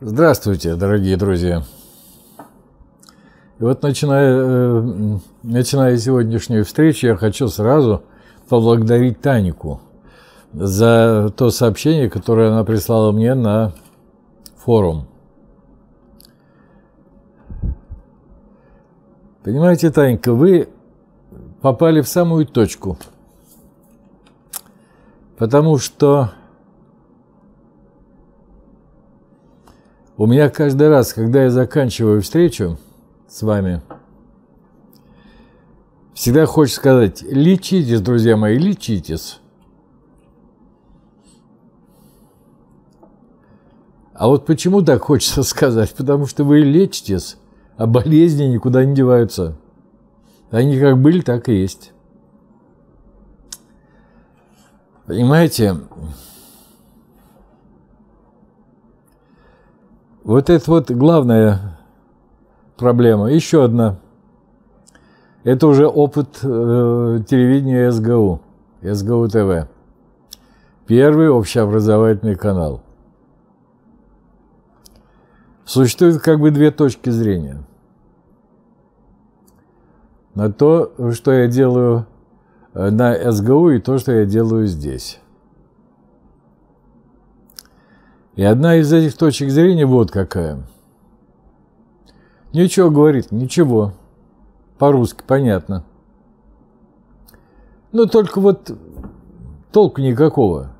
Здравствуйте, дорогие друзья! И вот начиная, э, начиная сегодняшнюю встречу, я хочу сразу поблагодарить Танику за то сообщение, которое она прислала мне на форум. Понимаете, Танька, вы попали в самую точку, потому что У меня каждый раз, когда я заканчиваю встречу с вами, всегда хочется сказать «лечитесь, друзья мои, лечитесь». А вот почему так хочется сказать? Потому что вы лечитесь, а болезни никуда не деваются. Они как были, так и есть. Понимаете? Вот это вот главная проблема. Еще одна. Это уже опыт э, телевидения СГУ, СГУ ТВ. Первый общеобразовательный канал. Существует как бы две точки зрения. На то, что я делаю э, на СГУ и то, что я делаю здесь. И одна из этих точек зрения вот какая. Ничего, говорит, ничего. По-русски понятно. Но ну, только вот толку никакого.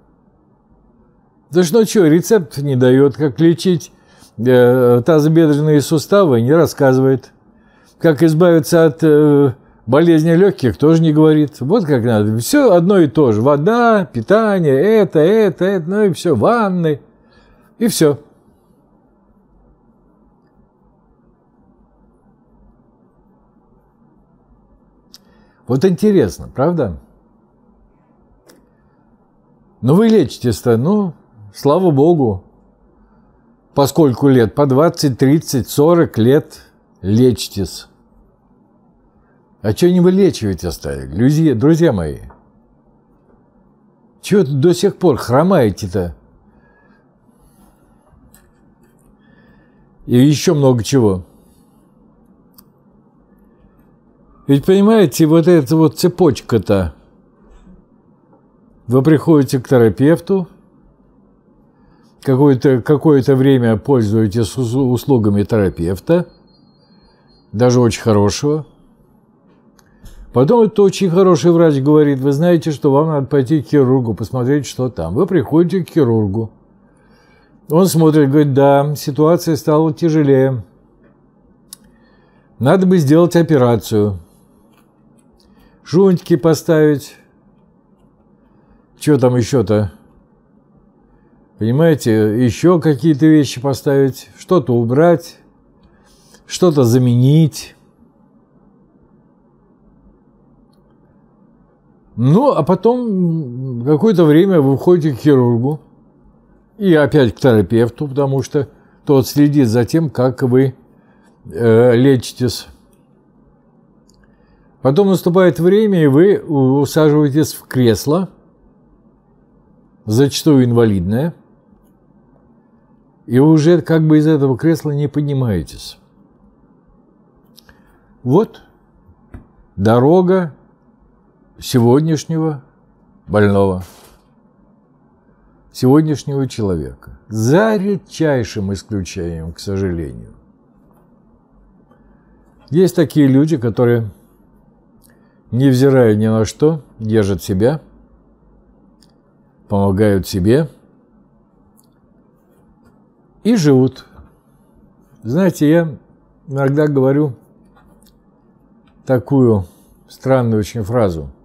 Даже ну что, что, рецепт не дает, как лечить э, тазобедренные суставы, не рассказывает. Как избавиться от э, болезни легких, тоже не говорит. Вот как надо. Все одно и то же. Вода, питание, это, это, это, ну и все, ванны. И все. Вот интересно, правда? Но ну, вы лечитесь-то, ну, слава богу, поскольку лет, по 20, 30, 40 лет лечитесь. А что не вылечиваете, то друзья, друзья мои? Чего до сих пор хромаете-то? и еще много чего. Ведь понимаете, вот эта вот цепочка-то. Вы приходите к терапевту, какое-то какое -то время пользуетесь услугами терапевта, даже очень хорошего. Потом этот очень хороший врач говорит, вы знаете, что вам надо пойти к хирургу, посмотреть, что там. Вы приходите к хирургу. Он смотрит, говорит, да, ситуация стала тяжелее. Надо бы сделать операцию. Жунтики поставить. Что там еще-то? Понимаете, еще какие-то вещи поставить, что-то убрать, что-то заменить. Ну, а потом какое-то время вы уходите к хирургу и опять к терапевту, потому что тот следит за тем, как вы э, лечитесь. Потом наступает время, и вы усаживаетесь в кресло, зачастую инвалидное, и уже как бы из этого кресла не поднимаетесь. Вот дорога сегодняшнего больного сегодняшнего человека. За редчайшим исключением, к сожалению. Есть такие люди, которые, невзирая ни на что, держат себя, помогают себе и живут. Знаете, я иногда говорю такую странную очень фразу –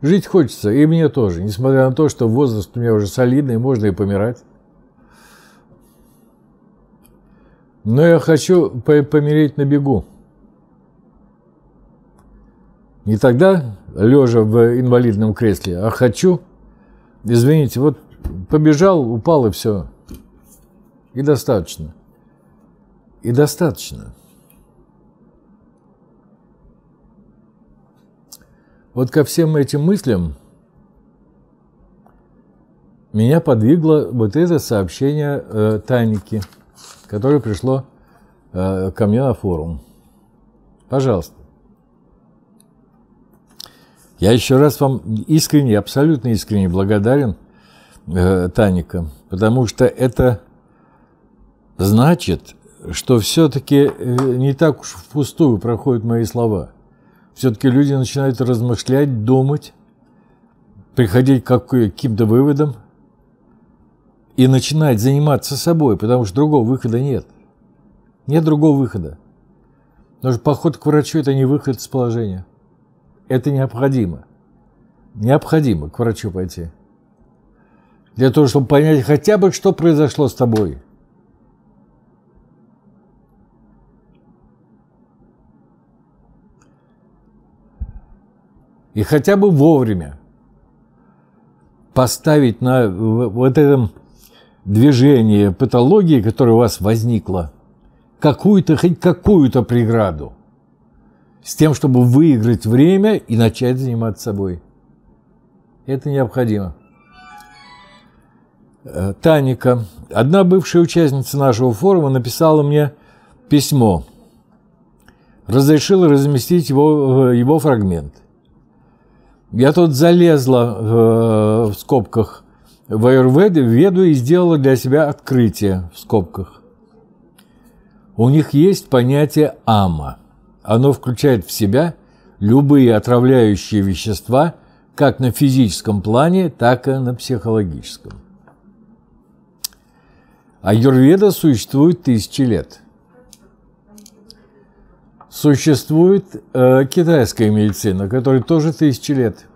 Жить хочется, и мне тоже, несмотря на то, что возраст у меня уже солидный, можно и помирать. Но я хочу помереть на бегу. Не тогда, лежа в инвалидном кресле, а хочу, извините, вот побежал, упал и все. И достаточно. И достаточно. Вот ко всем этим мыслям меня подвигло вот это сообщение э, Таники, которое пришло э, ко мне на форум. Пожалуйста. Я еще раз вам искренне, абсолютно искренне благодарен, э, Таника, потому что это значит, что все-таки э, не так уж впустую проходят мои слова – все-таки люди начинают размышлять, думать, приходить к каким-то выводам и начинать заниматься собой, потому что другого выхода нет. Нет другого выхода. Потому что поход к врачу – это не выход из положения. Это необходимо. Необходимо к врачу пойти. Для того, чтобы понять хотя бы, что произошло с тобой – и хотя бы вовремя поставить на вот этом движении патологии, которая у вас возникла, какую-то, хоть какую-то преграду с тем, чтобы выиграть время и начать заниматься собой. Это необходимо. Э, Таника, одна бывшая участница нашего форума, написала мне письмо. Разрешила разместить его, э, его фрагмент – я тут залезла в, в скобках в Аюрведе, в Веду и сделала для себя открытие в скобках. У них есть понятие ама. Оно включает в себя любые отравляющие вещества как на физическом плане, так и на психологическом. Аюрведа существует тысячи лет – Существует э, китайская медицина, которая тоже тысячи лет.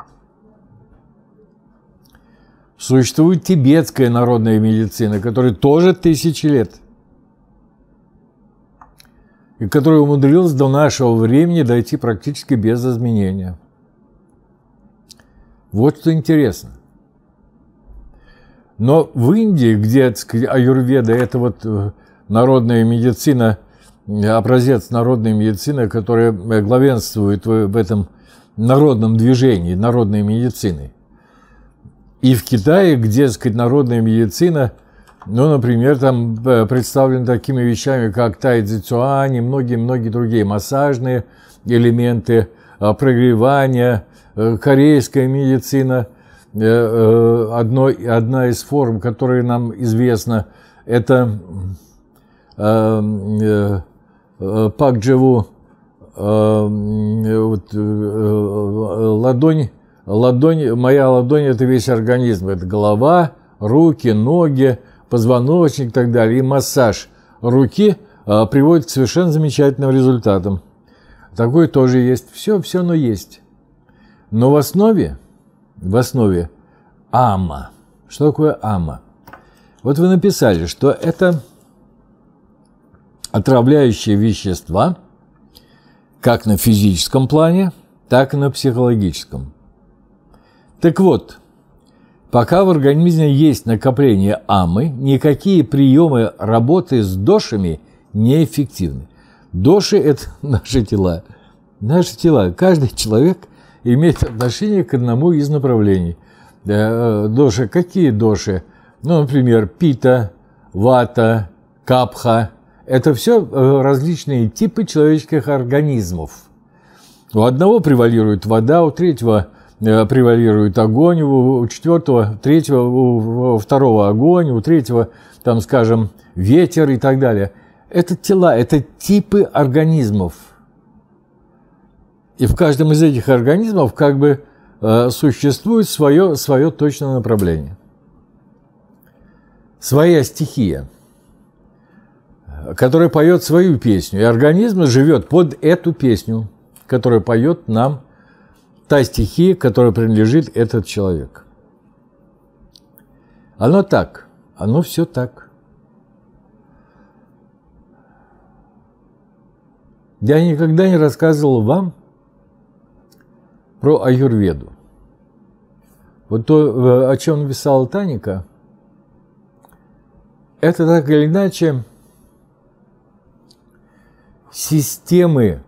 Существует тибетская народная медицина, которая тоже тысячи лет. И которая умудрилась до нашего времени дойти практически без изменения. Вот что интересно. Но в Индии, где сказать, аюрведа – это вот э, народная медицина – Э, образец народной медицины, который э, главенствует в этом народном движении, народной медицины. И в Китае, где, так сказать, народная медицина, ну, например, там э, представлены такими вещами, как тайцзи цюань и многие-многие другие массажные элементы, прогревания, корейская медицина. Одно, одна из форм, которая нам известна, это Э, Пакджеву Джеву э, э, вот, ладонь, ладонь, моя ладонь – это весь организм, это голова, руки, ноги, позвоночник и так далее, и массаж руки приводит к совершенно замечательным результатам. Такое тоже есть. Все, все, оно есть. Но в основе, в основе ама. Что такое ама? Вот вы написали, что это отравляющие вещества как на физическом плане, так и на психологическом. Так вот, пока в организме есть накопление амы, никакие приемы работы с дошами неэффективны. Доши – это наши тела. Наши тела. Каждый человек имеет отношение к одному из направлений. Э, доши. Какие доши? Ну, например, пита, вата, капха, это все э, различные типы человеческих организмов. У одного превалирует вода, у третьего э, превалирует огонь, у четвертого, третьего, у второго огонь, у третьего, там, скажем, ветер и так далее. Это тела, это типы организмов. И в каждом из этих организмов как бы э, существует свое, свое точное направление, своя стихия – который поет свою песню, и организм живет под эту песню, которая поет нам та стихия, которой принадлежит этот человек. Оно так, оно все так. Я никогда не рассказывал вам про аюрведу. Вот то, э, о чем написала Таника, это так или иначе системы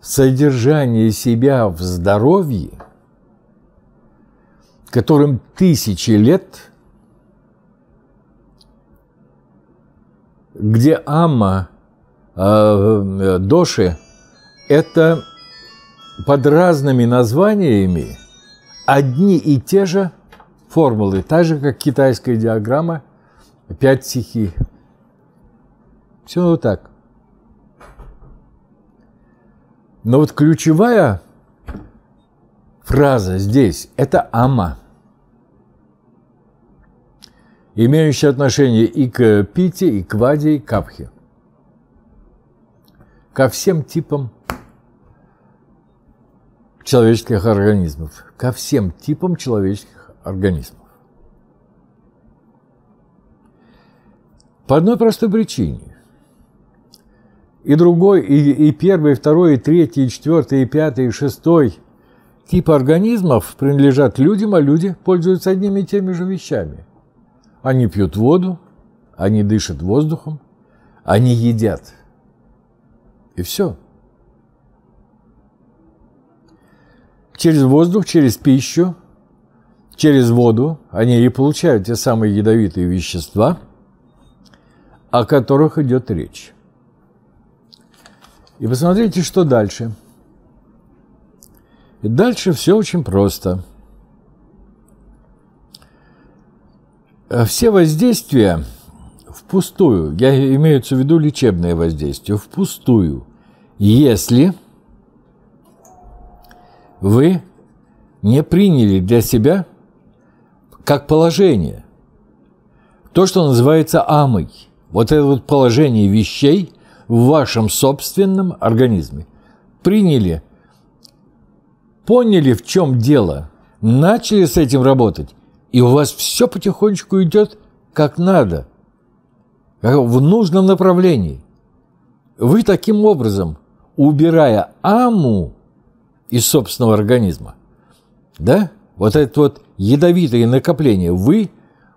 содержания себя в здоровье, которым тысячи лет, где Ама, э, э Доши, это под разными названиями одни и те же формулы, так же, как китайская диаграмма, пять стихий. Все вот так. Но вот ключевая фраза здесь – это «ама», имеющая отношение и к пите, и к ваде, и к капхе. Ко всем типам человеческих организмов. Ко всем типам человеческих организмов. По одной простой причине и другой, и, и первый, и второй, и третий, и четвертый, и пятый, и шестой тип организмов принадлежат людям, а люди пользуются одними и теми же вещами. Они пьют воду, они дышат воздухом, они едят. И все. Через воздух, через пищу, через воду они и получают те самые ядовитые вещества, о которых идет речь. И посмотрите, что дальше. И дальше все очень просто. Э, все воздействия впустую, я имею в виду лечебные воздействия впустую, если вы не приняли для себя как положение то, что называется амой. Вот это вот положение вещей – в вашем собственном организме. Приняли, поняли, в чем дело, начали с этим работать, и у вас все потихонечку идет как надо, в нужном направлении. Вы таким образом, убирая аму из собственного организма, да, вот это вот ядовитое накопление, вы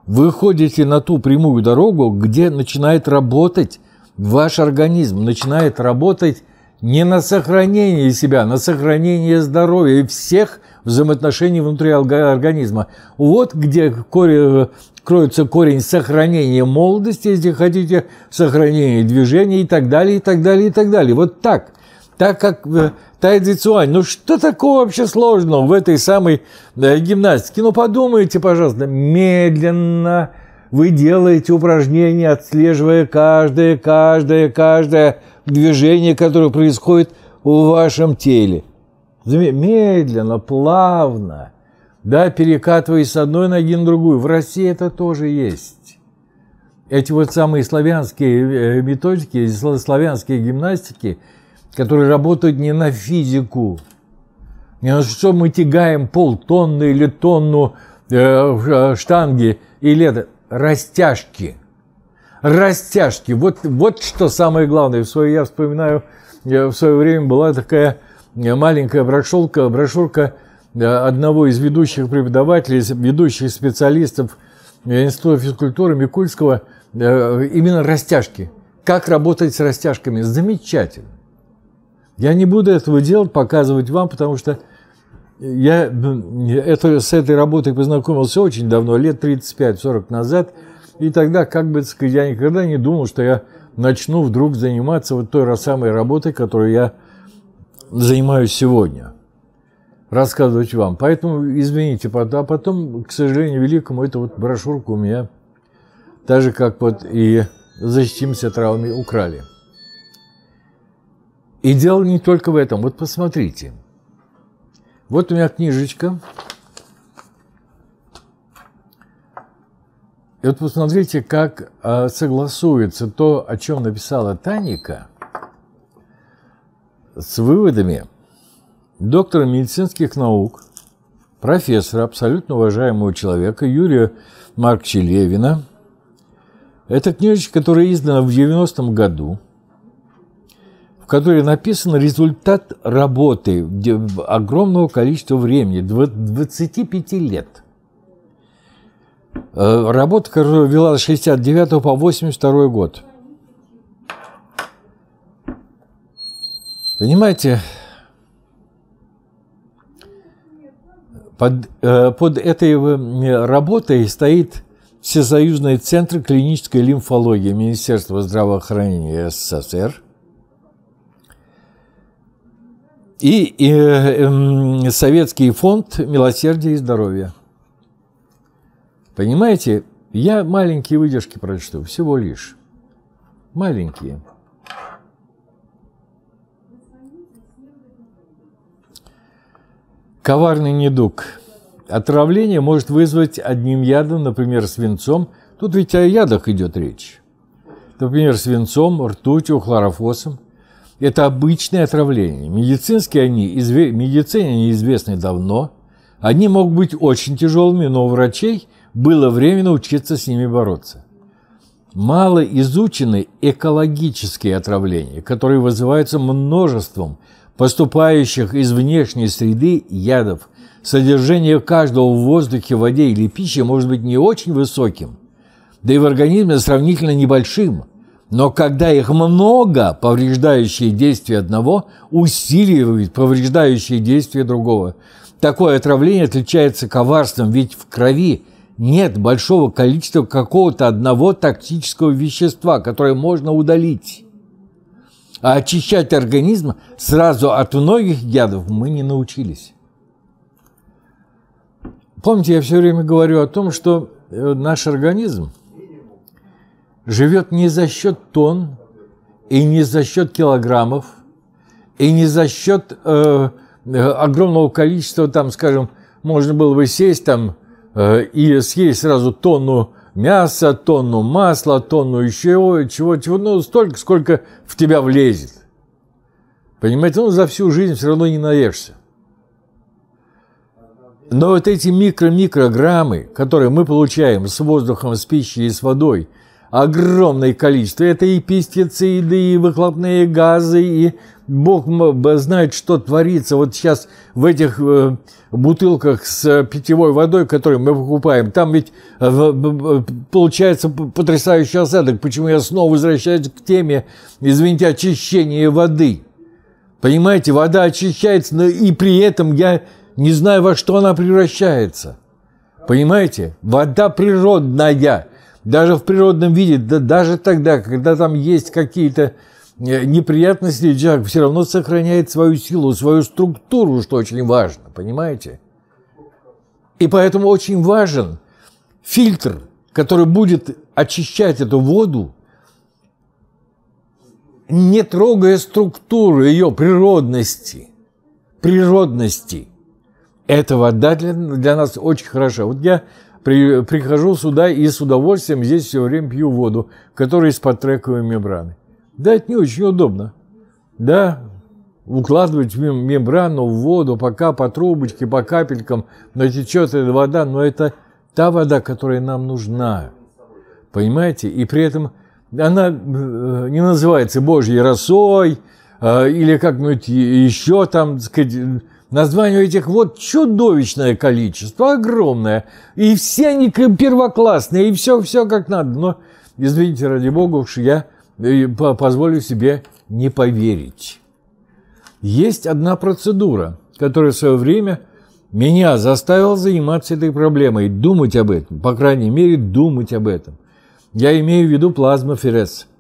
выходите на ту прямую дорогу, где начинает работать – ваш организм начинает работать не на сохранение себя, на сохранение здоровья и всех взаимоотношений внутри организма. Вот где корень, кроется корень сохранения молодости, если хотите, сохранения движения и так далее, и так далее, и так далее. Вот так. Так как э, Тай Цуань, ну что такого вообще сложного в этой самой э, гимнастике? Ну подумайте, пожалуйста, медленно, медленно вы делаете упражнения, отслеживая каждое, каждое, каждое движение, которое происходит в вашем теле. Медленно, плавно, да, перекатываясь с одной ноги на другую. В России это тоже есть. Эти вот самые славянские э, методики, славянские гимнастики, которые работают не на физику, не на что мы тягаем полтонны или тонну э, э, штанги или это растяжки. Растяжки. Вот, вот что самое главное. В свое, я вспоминаю, э, в свое время была такая э, маленькая брошюрка, брошюрка э, одного из ведущих преподавателей, ведущих специалистов Института физкультуры Микульского, именно растяжки. Как работать с растяжками? Замечательно. Я не буду этого делать, показывать вам, потому что ну, я это, с этой работой познакомился очень давно, лет 35-40 назад. И тогда, как бы, я никогда не думал, что я начну вдруг заниматься вот той самой работой, которую я занимаюсь сегодня. Рассказывать вам. Поэтому, извините, а потом, к сожалению, великому, эту вот брошюрку у меня, так же, как вот и «Защитимся травами» украли. И дело не только в этом. Вот посмотрите – вот у меня книжечка. И вот посмотрите, как а, согласуется то, о чем написала Таника, с выводами доктора медицинских наук, профессора, абсолютно уважаемого человека Юрия Маркчелевина. Это книжечка, которая издана в 90-м году – которой написан результат работы огромного количества времени, 25 лет. Э, работа, которую вела с 69 по 82 год. Понимаете, под, э, под этой э, работой стоит Всесоюзный центр клинической лимфологии Министерства здравоохранения СССР, И, и э, Советский фонд милосердия и здоровья. Понимаете, я маленькие выдержки прочту, всего лишь. Маленькие. Коварный недуг. Отравление может вызвать одним ядом, например, свинцом. Тут ведь о ядах идет речь. Например, свинцом, ртутью, хлорофосом. Это обычные отравления. Медицинские они, изве... медицине они известны давно. Они могут быть очень тяжелыми, но у врачей было время научиться с ними бороться. Мало изучены экологические отравления, которые вызываются множеством поступающих из внешней среды ядов. Содержание каждого в воздухе, воде или пище может быть не очень высоким, да и в организме сравнительно небольшим – но когда их много, повреждающие действия одного усиливают повреждающие действия другого. Такое отравление отличается коварством, ведь в крови нет большого количества какого-то одного токсического вещества, которое можно удалить. А очищать организм сразу от многих ядов мы не научились. Помните, я все время говорю о том, что э, наш организм – живет не за счет тонн и не за счет килограммов и не за счет э, э, огромного количества, там, скажем, можно было бы сесть там э, и съесть сразу тонну мяса, тонну масла, тонну еще чего-чего, ну, столько, сколько в тебя влезет. Понимаете, ну, за всю жизнь все равно не наешься. Но вот эти микро-микрограммы, которые мы получаем с воздухом, с пищей и с водой – огромное количество. Это и пестициды, и выхлопные газы, и бог знает, что творится вот сейчас в этих э, бутылках с питьевой водой, которую мы покупаем. Там ведь э, получается потрясающий осадок. Почему я снова возвращаюсь к теме, извините, очищения воды. Понимаете, вода очищается, но и при этом я не знаю, во что она превращается. Понимаете? Вода природная даже в природном виде, да даже тогда, когда там есть какие-то э, неприятности, человек все равно сохраняет свою силу, свою структуру, что очень важно, понимаете? И поэтому очень важен фильтр, который будет очищать эту воду, не трогая структуру ее природности. Природности. Эта вода для, для нас очень хороша. Вот я при, прихожу сюда и с удовольствием здесь все время пью воду, которая из-под трековой мембраны. Да, это не очень удобно. Да, укладывать мембрану в воду, пока по трубочке, по капелькам натечет эта вода, но это та вода, которая нам нужна. Понимаете? И при этом она э, не называется Божьей росой, а, или как-нибудь еще там, так сказать, Названий этих вот чудовищное количество, огромное. И все они первоклассные, и все-все как надо. Но, извините, ради бога, уж я э, позволю себе не поверить. Есть одна процедура, которая в свое время меня заставила заниматься этой проблемой, думать об этом, по крайней мере, думать об этом. Я имею в виду плазмоферез –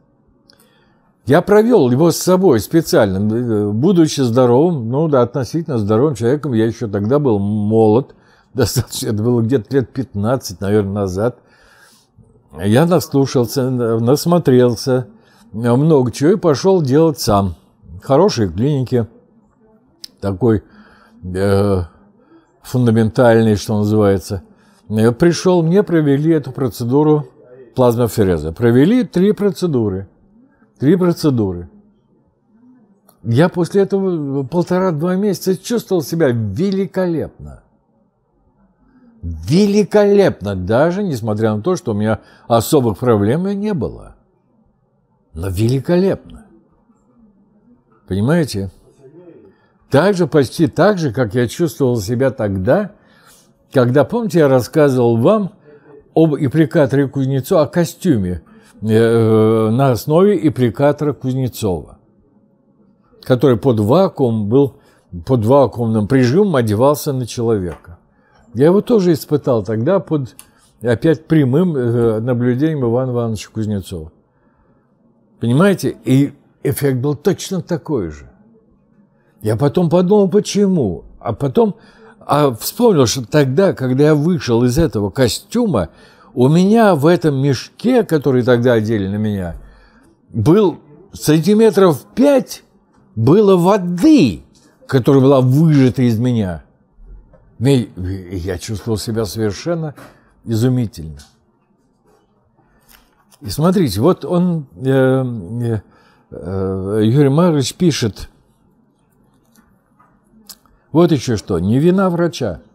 я провел его с собой специально, э, будучи здоровым, ну да, относительно здоровым человеком, я еще тогда был молод, достаточно, это было где-то лет 15, наверное, назад. Я наслушался, насмотрелся, э, много чего и пошел делать сам. Хорошие клиники, такой э, фундаментальный, что называется. Я э, пришел, мне провели эту процедуру плазмофереза. Провели три процедуры – Три процедуры. Я после этого полтора-два месяца чувствовал себя великолепно. Великолепно даже, несмотря на то, что у меня особых проблем не было. Но великолепно. Понимаете? Так же, почти так же, как я чувствовал себя тогда, когда, помните, я рассказывал вам об Иприкаторе Кузнецу о костюме – Э, э, на основе аппликатора Кузнецова, который под вакуум был, под вакуумным прижимом одевался на человека. Я его тоже испытал тогда под опять прямым э, наблюдением Ивана Ивановича Кузнецова. Понимаете? И эффект был точно такой же. Я потом подумал, почему. А потом а вспомнил, что тогда, когда я вышел из этого костюма, у меня в этом мешке, который тогда одели на меня, был сантиметров пять было воды, которая была выжата из меня. Ну, я чувствовал себя совершенно изумительно. И смотрите, вот он, э, э, э Юрий Марович пишет, вот еще что, не вина врача –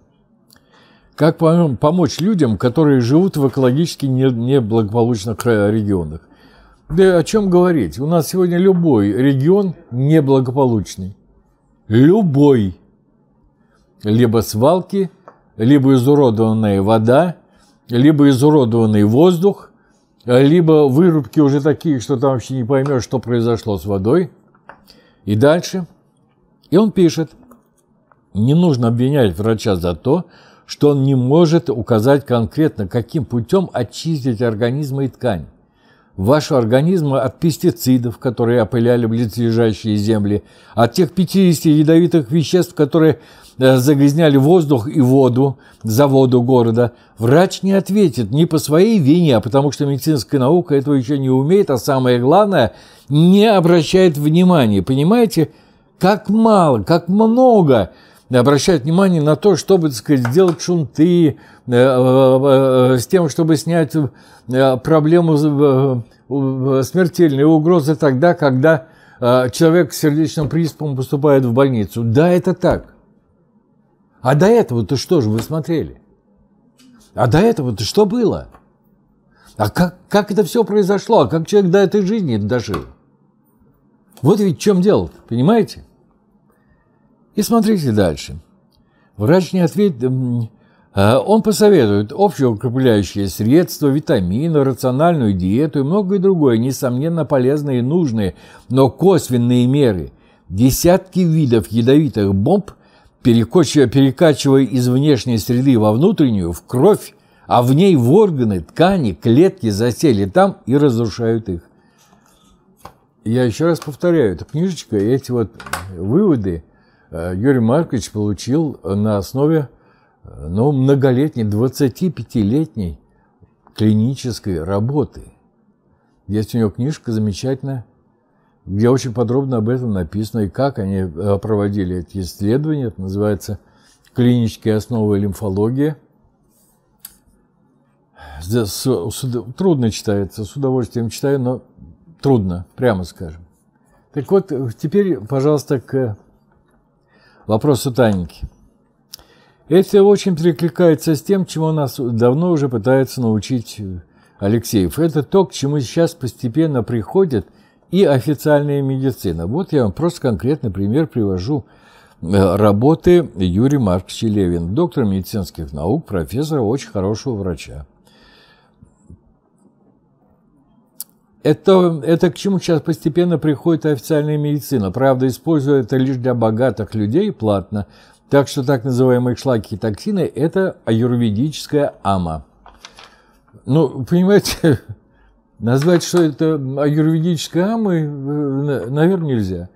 как помочь людям, которые живут в экологически неблагополучных э, регионах? Да о чем говорить? У нас сегодня любой регион неблагополучный. Любой. Либо свалки, либо изуродованная вода, либо изуродованный воздух, либо вырубки уже такие, что там вообще не поймешь, что произошло с водой. И дальше. И он пишет. Не нужно обвинять врача за то, что что он не может указать конкретно, каким путем очистить организм и ткань. Вашу организм от пестицидов, которые опыляли близлежащие земли, от тех 50 ядовитых веществ, которые э, загрязняли воздух и воду, заводу города, врач не ответит ни по своей вине, а потому что медицинская наука этого еще не умеет, а самое главное, не обращает внимания. Понимаете, как мало, как много – обращают внимание на то, чтобы, так сказать, сделать шунты, э, э, э, с тем, чтобы снять проблему смертельной угрозы тогда, когда человек с сердечным приступом поступает в больницу. Да, это так. А до этого-то что же вы смотрели? А до этого-то что было? А как, как это все произошло? А как человек до этой жизни дожил? Вот ведь в чем дело, понимаете? И смотрите дальше. Врач не ответит, а, он посоветует общее укрепляющее средство, витамины, рациональную диету и многое другое, несомненно, полезные и нужные, но косвенные меры. Десятки видов ядовитых бомб, перекачивая из внешней среды во внутреннюю, в кровь, а в ней в органы, ткани, клетки засели там и разрушают их. Я еще раз повторяю, эта книжечка, и эти вот выводы – Э, Юрий Маркович получил на основе э, ну, многолетней, 25-летней клинической работы. Есть у него книжка замечательная, где очень подробно об этом написано и как они э, проводили эти исследования. Это называется «Клинические основы лимфологии». Здесь трудно читается, с удовольствием читаю, но трудно, прямо скажем. Так вот, теперь, пожалуйста, к Вопрос у Таньки. Это очень перекликается с тем, чему нас давно уже пытается научить э, Алексеев. Это то, к чему сейчас постепенно приходит и официальная медицина. Вот я вам просто конкретный пример привожу э, работы Юрия Марковича Левин, доктор медицинских наук, профессора, очень хорошего врача. Это, это к чему сейчас постепенно приходит официальная медицина. Правда, используя это лишь для богатых людей платно. Так что так называемые шлаки и токсины – это аюрведическая ама. Ну, понимаете, назвать, что это аюрведическая ама, э, наверное, нельзя.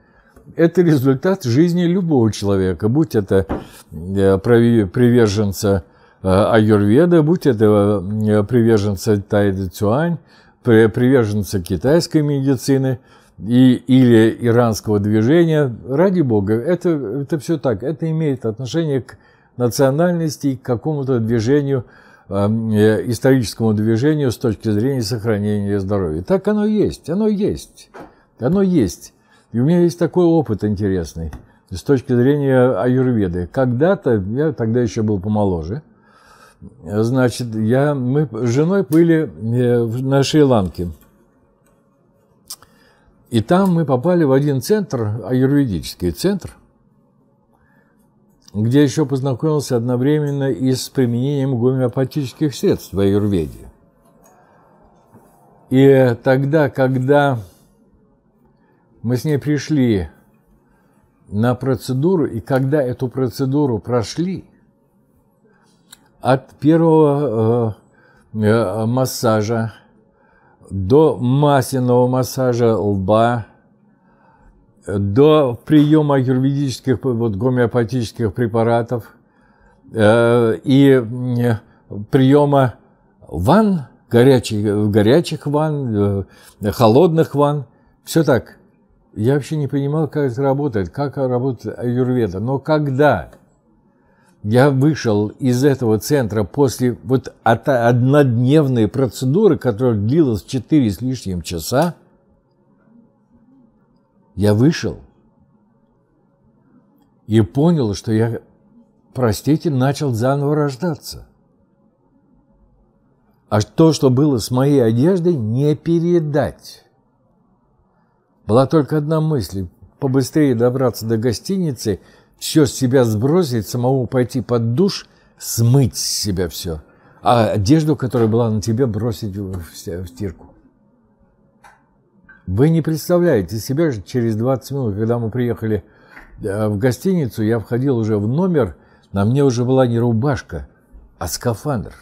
Это результат жизни любого человека, будь это э, приверженца э, аюрведа, будь это приверженца Тайда Цюань – приверженца китайской медицины и, или иранского движения, ради бога, это, это все так, это имеет отношение к национальности и к какому-то движению, эм, э, историческому движению с точки зрения сохранения здоровья. Так оно есть, оно есть, оно есть. И у меня есть такой опыт интересный с точки зрения аюрведы. Когда-то, я тогда еще был помоложе – Значит, я, мы с женой были э, на Шри-Ланке. И там мы попали в один центр, аюрведический центр, где еще познакомился одновременно и с применением гомеопатических средств в аюрведе. И тогда, когда мы с ней пришли на процедуру, и когда эту процедуру прошли – от первого э, э, массажа до масляного массажа лба, до приема юридических вот, гомеопатических препаратов э, и э, приема ван, горячих, горячих ванн, э, холодных ван, все так. Я вообще не понимал, как это работает, как работает аюрведа. Но когда я вышел из этого центра после вот от однодневной процедуры, которая длилась четыре с лишним часа. Я вышел и понял, что я, простите, начал заново рождаться. А то, что было с моей одеждой, не передать. Была только одна мысль – побыстрее добраться до гостиницы – все с себя сбросить, самому пойти под душ, смыть с себя все, а одежду, которая была на тебе, бросить в, стирку. Вы не представляете себя же через 20 минут, когда мы приехали э, в гостиницу, я входил уже в номер, на мне уже была не рубашка, а скафандр,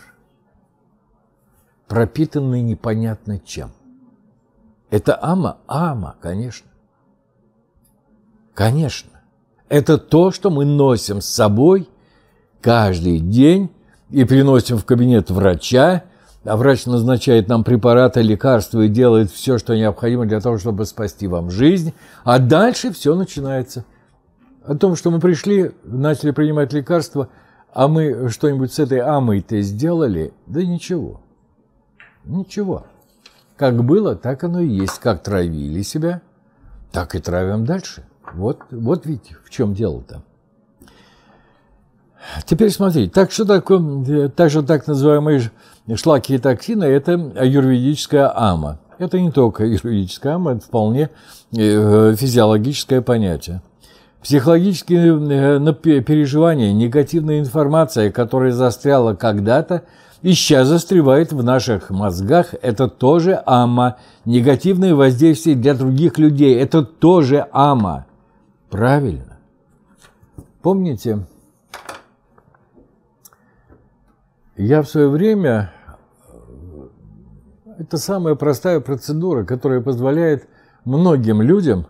пропитанный непонятно чем. Это ама? Ама, конечно. Конечно. Это то, что мы носим с собой каждый день и приносим в кабинет врача, а врач назначает нам препараты, лекарства и делает все, что необходимо для того, чтобы спасти вам жизнь. А дальше все начинается. О том, что мы пришли, начали принимать лекарства, а мы что-нибудь с этой амой-то сделали, да ничего. Ничего. Как было, так оно и есть. Как травили себя, так и травим дальше. Вот, вот ведь в чем дело-то. Теперь смотрите, так что такое, также так называемые шлаки и токсины – это юридическая ама. Это не только юридическая ама, это вполне э, физиологическое понятие. Психологические э, переживания, негативная информация, которая застряла когда-то и сейчас застревает в наших мозгах, это тоже ама. Негативные воздействия для других людей – это тоже ама. Правильно. Помните, я в свое время, это самая простая процедура, которая позволяет многим людям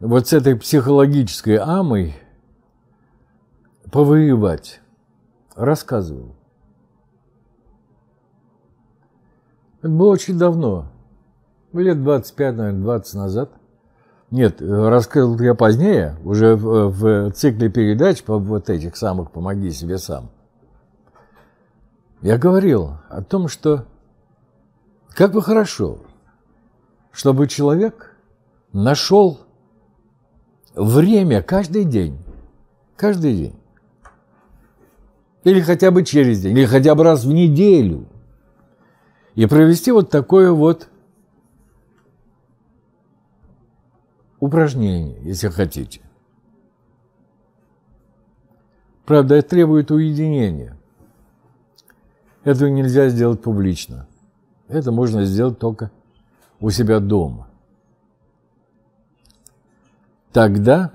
вот с этой психологической амой повоевать. Рассказывал. Это было очень давно, лет 25, наверное, 20 назад – нет, э, раскрыл я позднее, уже в, э, в цикле передач по вот этих самых «Помоги себе сам». Я говорил о том, что как бы хорошо, чтобы человек нашел время каждый день, каждый день, или хотя бы через день, или хотя бы раз в неделю, и провести вот такое вот упражнений, если хотите. Правда, это требует уединения. Этого нельзя сделать публично. Это можно сделать только у себя дома. Тогда,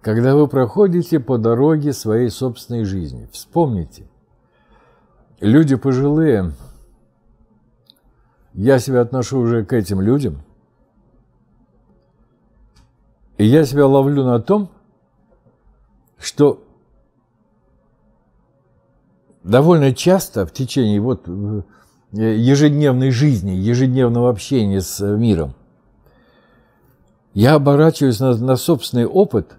когда вы проходите по дороге своей собственной жизни, вспомните, люди пожилые, я себя отношу уже к этим людям, и я себя ловлю на том, что довольно часто в течение вот э, ежедневной жизни, ежедневного общения с э, миром, я оборачиваюсь на, на собственный опыт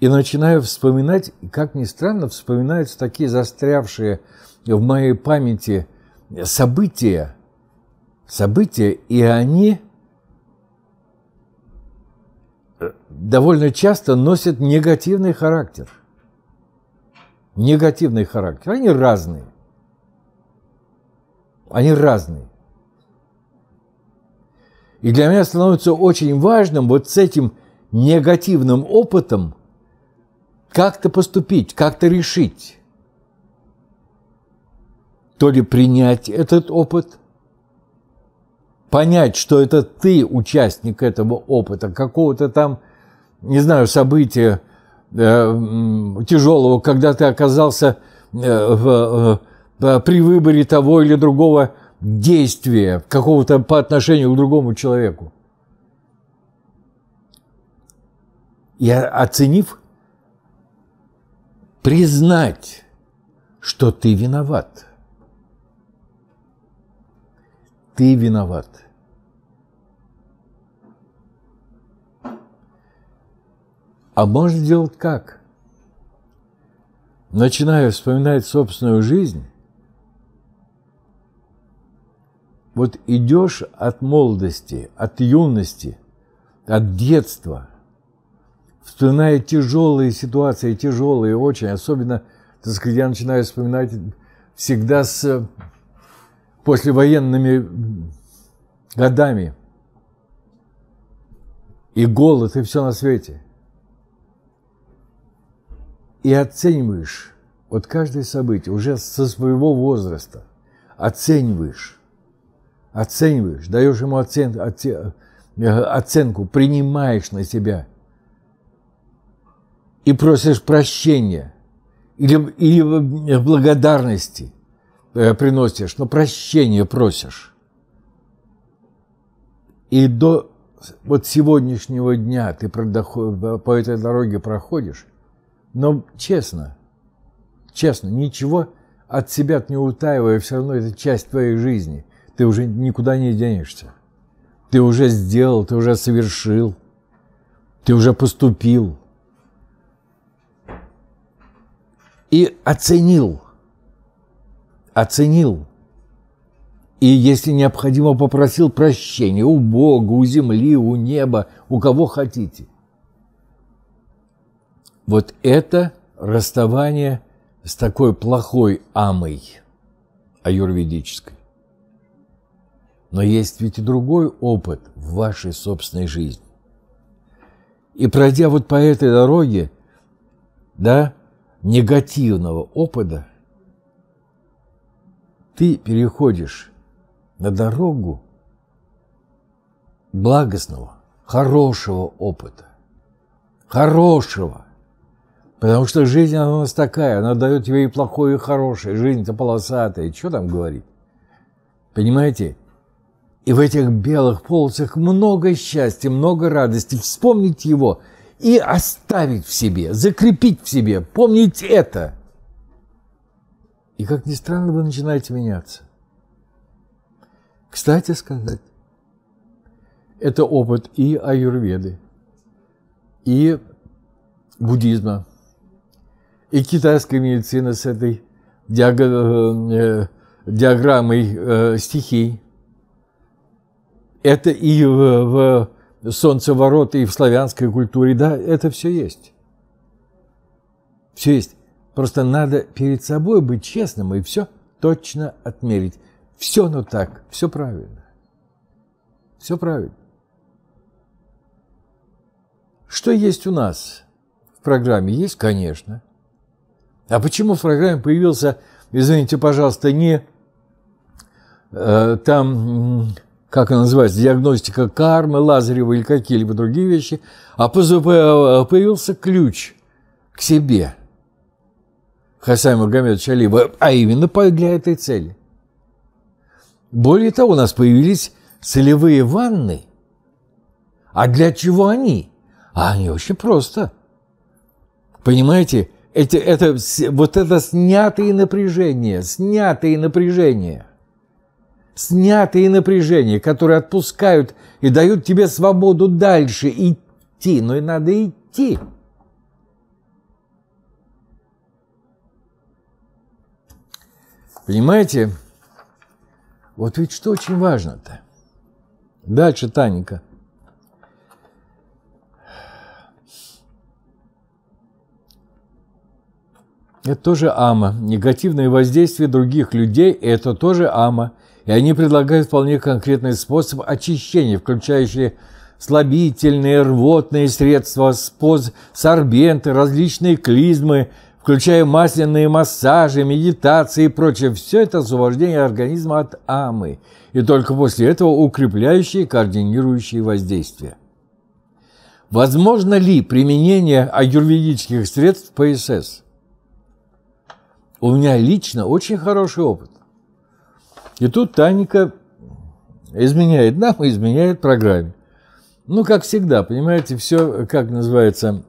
и начинаю вспоминать, как ни странно, вспоминаются такие застрявшие в моей памяти события, события, и они Э, довольно часто носят негативный характер. Негативный характер. Они разные. Они разные. И для меня становится очень важным вот с этим негативным опытом как-то поступить, как-то решить. То ли принять этот опыт, понять, что это ты участник этого опыта, какого-то там, не знаю, события э, тяжелого, когда ты оказался э, в, э, при выборе того или другого действия, какого-то по отношению к другому человеку. И оценив, признать, что ты виноват – Ты виноват. А можешь сделать как? Начиная вспоминать собственную жизнь. Вот идешь от молодости, от юности, от детства, вспоминая тяжелые ситуации, тяжелые очень, особенно, так сказать, я начинаю вспоминать всегда с послевоенными годами. И голод, и все на свете. И оцениваешь вот каждое событие уже со своего возраста. Оцениваешь. Оцениваешь, даешь ему оцен, оцен, э, оценку, принимаешь на себя. И просишь прощения или, или э, благодарности – Э, приносишь, но прощения просишь. И до вот сегодняшнего дня ты по этой дороге проходишь, но честно, честно, ничего от себя не утаивая, все равно это часть твоей жизни. Ты уже никуда не денешься. Ты уже сделал, ты уже совершил, ты уже поступил. И оценил – оценил и, если необходимо, попросил прощения у Бога, у земли, у неба, у кого хотите. Вот это расставание с такой плохой амой аюрведической. Но есть ведь и другой опыт в вашей собственной жизни. И пройдя вот по этой дороге, да, негативного опыта, ты переходишь на дорогу благостного, хорошего опыта. Хорошего. Потому что жизнь, она у нас такая, она дает тебе и плохое, и хорошее. Жизнь-то полосатая, что там говорить, Понимаете? И в этих белых полосах много счастья, много радости. Вспомнить его и оставить в себе, закрепить в себе, помнить это – и, как ни странно, вы начинаете меняться. Кстати сказать, это опыт и аюрведы, и буддизма, и китайской медицины с этой диаг... Э, диаграммой э, стихий. Это и в, в солнцевороты, и в славянской культуре, да, это все есть. Все есть. Просто надо перед собой быть честным и все точно отмерить. Все ну так, все правильно. Все правильно. Что есть у нас в программе? Есть, конечно. А почему в программе появился, извините, пожалуйста, не э, там, как она называется, диагностика кармы, Лазарева или какие-либо другие вещи, а э, э, появился ключ к себе – Хасай Магомедовича Алиева, а именно для этой цели. Более того, у нас появились целевые ванны. А для чего они? А они очень просто. Понимаете, эти, это, вот это снятые напряжения, снятые напряжения, снятые напряжения, которые отпускают и дают тебе свободу дальше идти. Но и надо идти. Понимаете? Вот ведь что очень важно-то. Дальше Таника. Это тоже ама. Негативное воздействие других людей – это тоже ама. И они предлагают вполне конкретный способ очищения, включающий слабительные, рвотные средства, споз, сорбенты, различные клизмы – включая масляные массажи, медитации и прочее, все это освобождение организма от амы, и только после этого укрепляющие координирующие воздействия. Возможно ли применение аюрведических средств ПСС? У меня лично очень хороший опыт. И тут Таника изменяет нам и изменяет программе. Ну, как всегда, понимаете, все, как называется,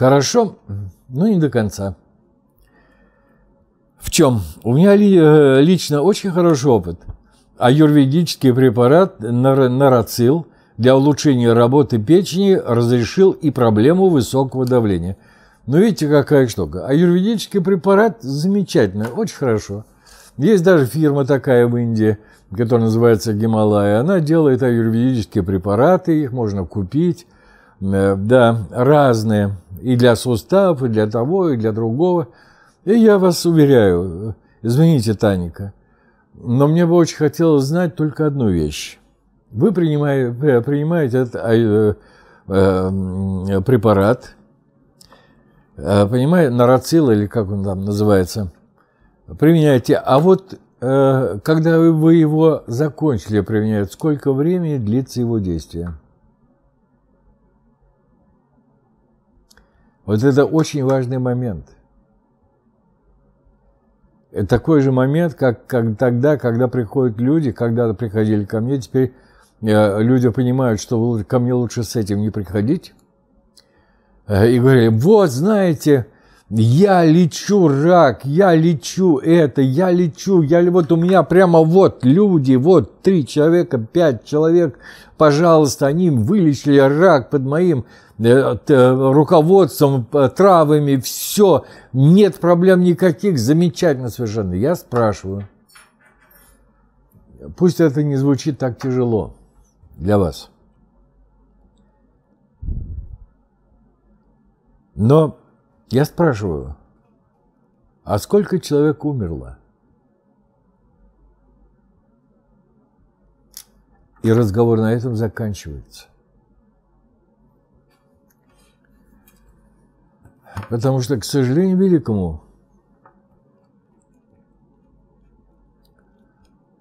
Хорошо, но ну, не до конца. В чем? У меня э, лично очень хороший опыт. Аюрведический препарат нарацил для улучшения работы печени разрешил и проблему высокого давления. Но видите, какая штука. Аюрведический препарат замечательный, очень хорошо. Есть даже фирма такая в Индии, которая называется Гималая. Она делает аюрведические препараты, их можно купить. Э, да, разные, и для суставов, и для того, и для другого. И я вас уверяю, извините, Таника, но мне бы очень хотелось знать только одну вещь. Вы принимаете, э, принимаете этот э, препарат, понимаете, нарацил или как он там называется, применяете. А вот когда вы его закончили применять, сколько времени длится его действие? Вот это очень важный момент. Это такой же момент, как, как тогда, когда приходят люди, когда приходили ко мне, теперь э, люди понимают, что ко мне лучше с этим не приходить. Э, и говорили, вот, знаете, я лечу рак, я лечу это, я лечу, я вот у меня прямо вот люди, вот три человека, пять человек, пожалуйста, они вылечили рак под моим э, э, руководством, травами, все, нет проблем никаких, замечательно совершенно. Я спрашиваю, пусть это не звучит так тяжело для вас, но я спрашиваю, а сколько человек умерло? И разговор на этом заканчивается. Потому что, к сожалению великому,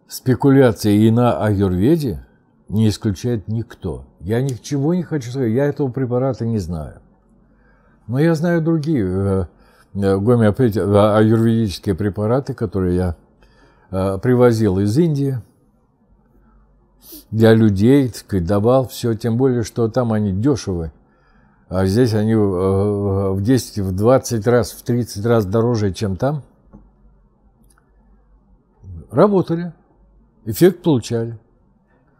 спекуляции и на аюрведе не исключает никто. Я ничего не хочу сказать, я этого препарата не знаю. Но я знаю другие э, э, гомеопатические э, препараты, которые я привозил из Индии для людей, сказать, давал все, тем более, что там они дешевы, а здесь они в 10, в 20 раз, в 30 раз дороже, чем там. Работали, эффект получали,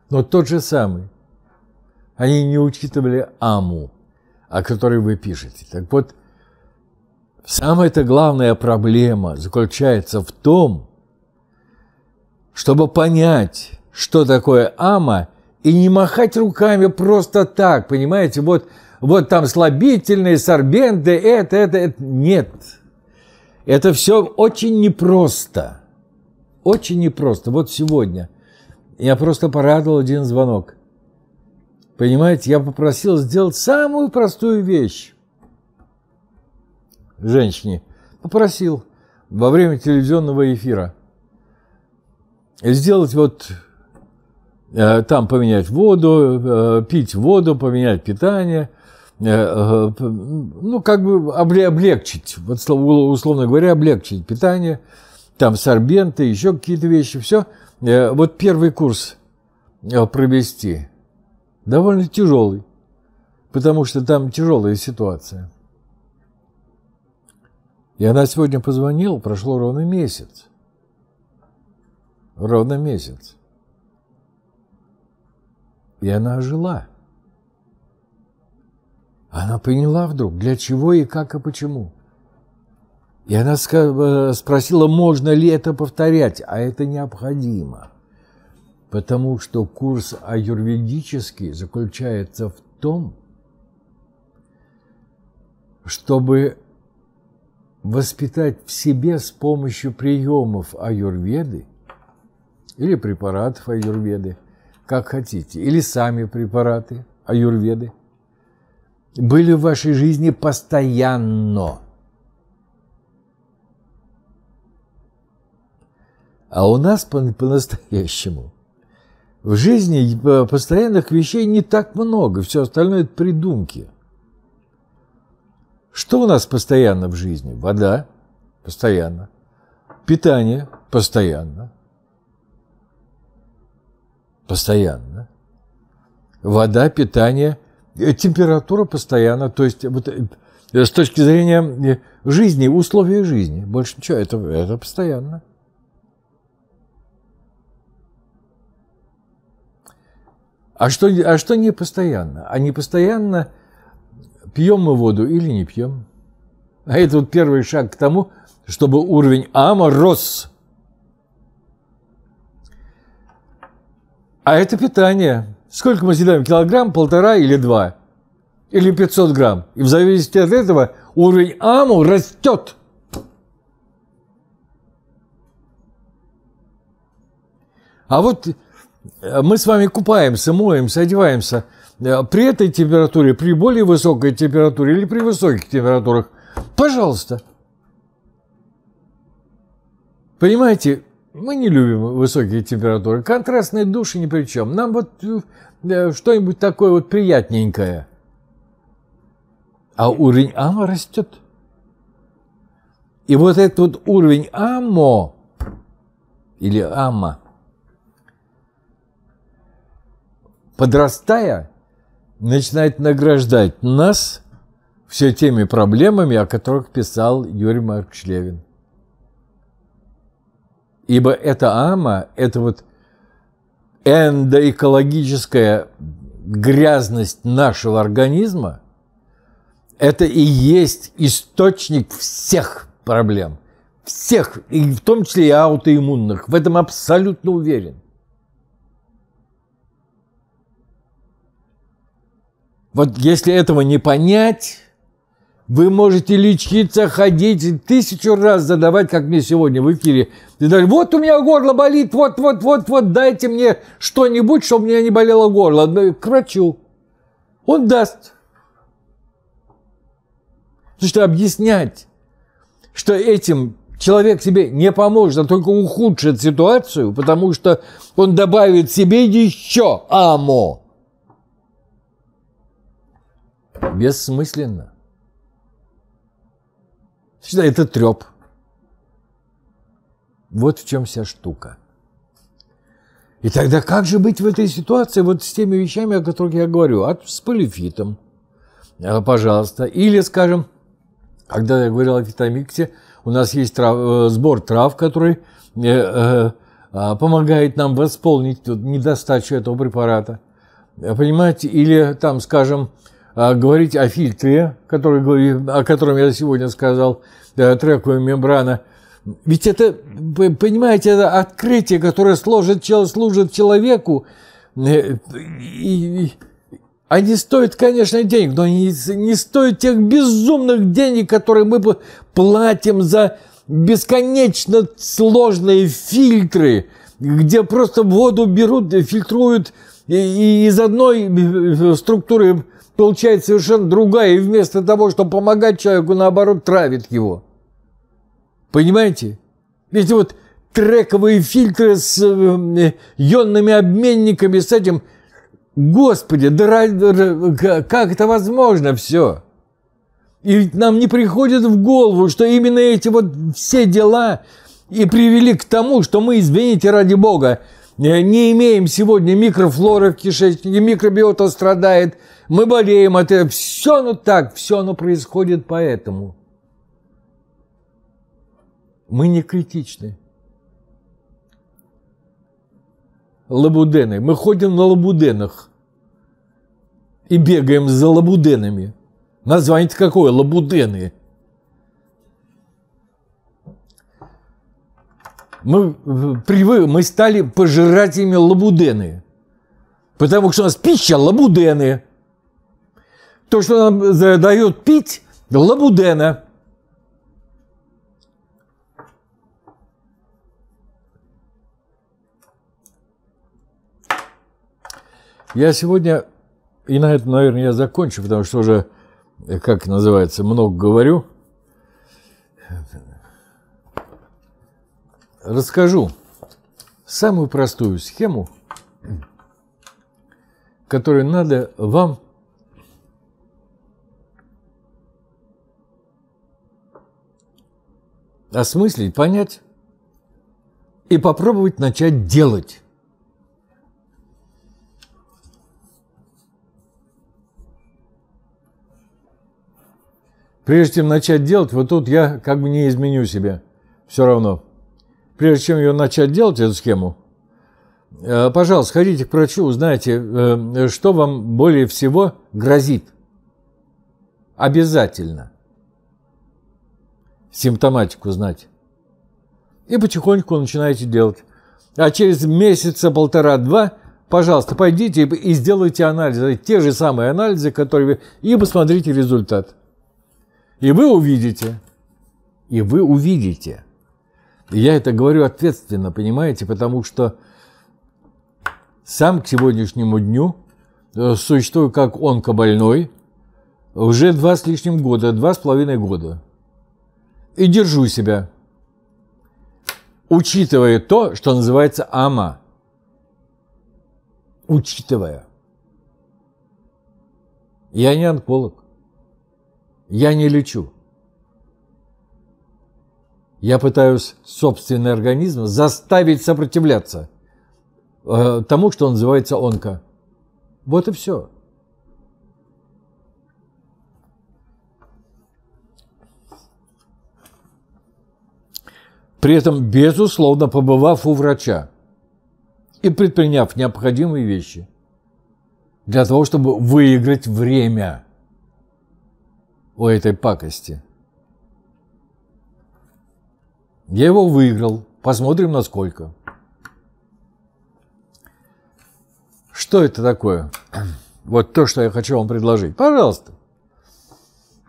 но тот же самый. Они не учитывали АМУ – о которой вы пишете. Так вот, самая-то главная проблема заключается в том, чтобы понять, что такое ама, и не махать руками просто так, понимаете, вот, вот там слабительные, сорбенты, это, это, это. Нет. Это все очень непросто. Очень непросто. Вот сегодня я просто порадовал один звонок. Понимаете, я попросил сделать самую простую вещь. Женщине. Попросил во время телевизионного эфира сделать вот э, там поменять воду, э, пить воду, поменять питание, э, ну, как бы облегчить, вот условно говоря, облегчить питание, там сорбенты, еще какие-то вещи, все. Вот первый курс провести довольно тяжелый, потому что там тяжелая ситуация. И она сегодня позвонила, прошло ровно месяц. Ровно месяц. И она ожила. Она поняла вдруг, для чего и как и почему. И она э, спросила, можно ли это повторять, а это необходимо потому что курс аюрведический заключается в том, чтобы воспитать в себе с помощью приемов аюрведы или препаратов аюрведы, как хотите, или сами препараты аюрведы, были в вашей жизни постоянно. А у нас по-настоящему по в жизни э, постоянных вещей не так много, все остальное – это придумки. Что у нас постоянно в жизни? Вода – постоянно. Питание – постоянно. Постоянно. Вода, питание, э, температура постоянно. То есть вот, э, с точки зрения жизни, условия жизни, больше ничего, это, это постоянно. А что, а что не постоянно? А не постоянно пьем мы воду или не пьем? А это вот первый шаг к тому, чтобы уровень ама рос. А это питание. Сколько мы съедаем? Килограмм, полтора или два? Или 500 грамм? И в зависимости от этого уровень аму растет. А вот Э, мы с вами купаемся, моемся, одеваемся. Э, при этой температуре, при более высокой температуре или при высоких температурах, пожалуйста. Понимаете, мы не любим высокие температуры. Контрастные души ни при чем. Нам вот э, что-нибудь такое вот приятненькое. А уровень АМО растет. И вот этот вот уровень АМО или АМА – подрастая, начинает награждать нас все теми проблемами, о которых писал Юрий Маркович Левин. Ибо эта ама, это вот эндоэкологическая грязность нашего организма, это и есть источник всех проблем. Всех, и в том числе и аутоиммунных. В этом абсолютно уверен. Вот если этого не понять, вы можете лечиться, ходить, тысячу раз задавать, как мне сегодня в эфире. И даже, вот у меня горло болит, вот, вот, вот, вот, дайте мне что-нибудь, чтобы мне не болело горло. Ну, к врачу. Он даст. Потому объяснять, что этим человек себе не поможет, а только ухудшит ситуацию, потому что он добавит себе еще амо. Бессмысленно. Всегда это треп. Вот в чем вся штука. И тогда как же быть в этой ситуации вот с теми вещами, о которых я говорю? А с полифитом, а, пожалуйста. Или, скажем, когда я говорил о фитомиксе, у нас есть трав, э, сбор трав, который э, э, а, помогает нам восполнить недостачу этого препарата. Понимаете? Или там, скажем, а говорить о фильтре, который, о котором я сегодня сказал, трековая мембрана. Ведь это, понимаете, это открытие, которое служит, служит человеку, э, и, и, они стоят, конечно, денег, но не, не стоят тех безумных денег, которые мы платим за бесконечно сложные фильтры, где просто воду берут, фильтруют из одной э, э, структуры получает совершенно другая, и вместо того, чтобы помогать человеку, наоборот, травит его. Понимаете? Эти вот трековые фильтры с э, ионными обменниками, с этим... Господи, да, как это возможно все? И ведь нам не приходит в голову, что именно эти вот все дела и привели к тому, что мы, извините, ради бога, Э, не имеем сегодня микрофлоры в кишечнике, микробиота страдает, мы болеем от этого. Все оно так, все оно происходит поэтому. Мы не критичны. Лабудены. Мы ходим на лабуденах и бегаем за лабуденами. Название-то какое? Лабудены. мы, привы, мы стали пожирателями лабудены. Потому что у нас пища лабудены. То, что нам дают пить, лабудена. Я сегодня, и на этом, наверное, я закончу, потому что уже, как называется, много говорю – расскажу самую простую схему, которую надо вам осмыслить, понять и попробовать начать делать. Прежде чем начать делать, вот тут я как бы не изменю себя все равно – прежде чем ее начать делать, эту схему, э, пожалуйста, ходите к врачу, узнайте, э, что вам более всего грозит. Обязательно. Симптоматику знать. И потихоньку начинаете делать. А через месяца, полтора-два, пожалуйста, пойдите и сделайте анализы. Те же самые анализы, которые вы... И посмотрите результат. И вы увидите. И вы увидите – я это говорю ответственно, понимаете, потому что сам к сегодняшнему дню э, существую как онкобольной уже два с лишним года, два с половиной года. И держу себя, учитывая то, что называется ама. Учитывая. Я не онколог. Я не лечу. Я пытаюсь собственный организм заставить сопротивляться э, тому, что называется онко. Вот и все. При этом, безусловно, побывав у врача и предприняв необходимые вещи для того, чтобы выиграть время у этой пакости – я его выиграл. Посмотрим, насколько. Что это такое? Вот то, что я хочу вам предложить. Пожалуйста.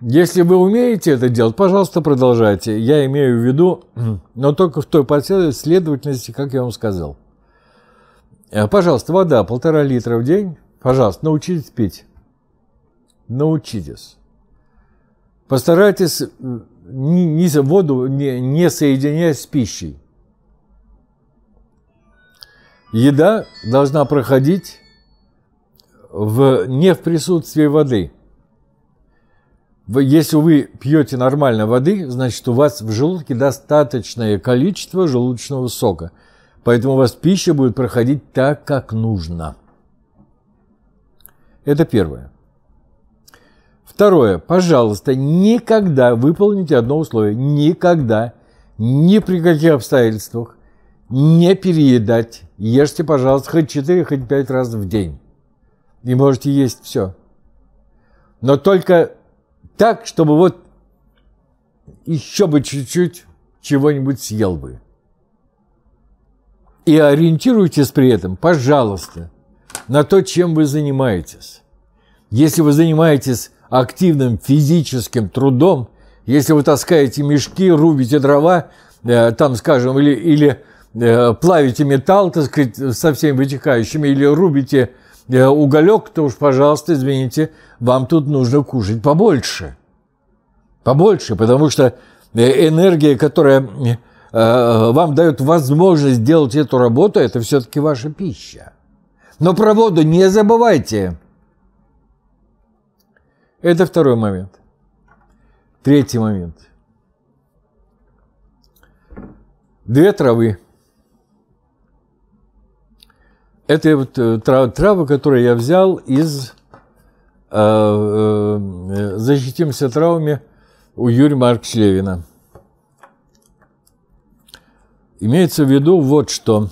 Если вы умеете это делать, пожалуйста, продолжайте. Я имею в виду, но только в той последовательности, как я вам сказал. Э, пожалуйста, вода полтора литра в день. Пожалуйста, научитесь пить. Научитесь. Постарайтесь ни, ни воду не, не соединяясь с пищей. Еда должна проходить в, не в присутствии воды. Если вы пьете нормально воды, значит у вас в желудке достаточное количество желудочного сока. Поэтому у вас пища будет проходить так, как нужно. Это первое. Второе. Пожалуйста, никогда выполните одно условие. Никогда, ни при каких обстоятельствах не переедать. Ешьте, пожалуйста, хоть 4, хоть 5 раз в день. И можете есть все. Но только так, чтобы вот еще бы чуть-чуть чего-нибудь съел бы. И ориентируйтесь при этом, пожалуйста, на то, чем вы занимаетесь. Если вы занимаетесь активным физическим трудом, если вы таскаете мешки, рубите дрова, э, там, скажем, или, или э, плавите металл, так сказать, со всеми вытекающими, или рубите э, уголек, то уж, пожалуйста, извините, вам тут нужно кушать побольше. Побольше, потому что э, энергия, которая вам дает возможность делать эту работу, это все-таки ваша пища. Но про воду не забывайте – это второй момент. Третий момент. Две травы. Это вот э, трав, травы, которые я взял из э, э, «Защитимся травами» у Юрия Маркс Левина. Имеется в виду вот что.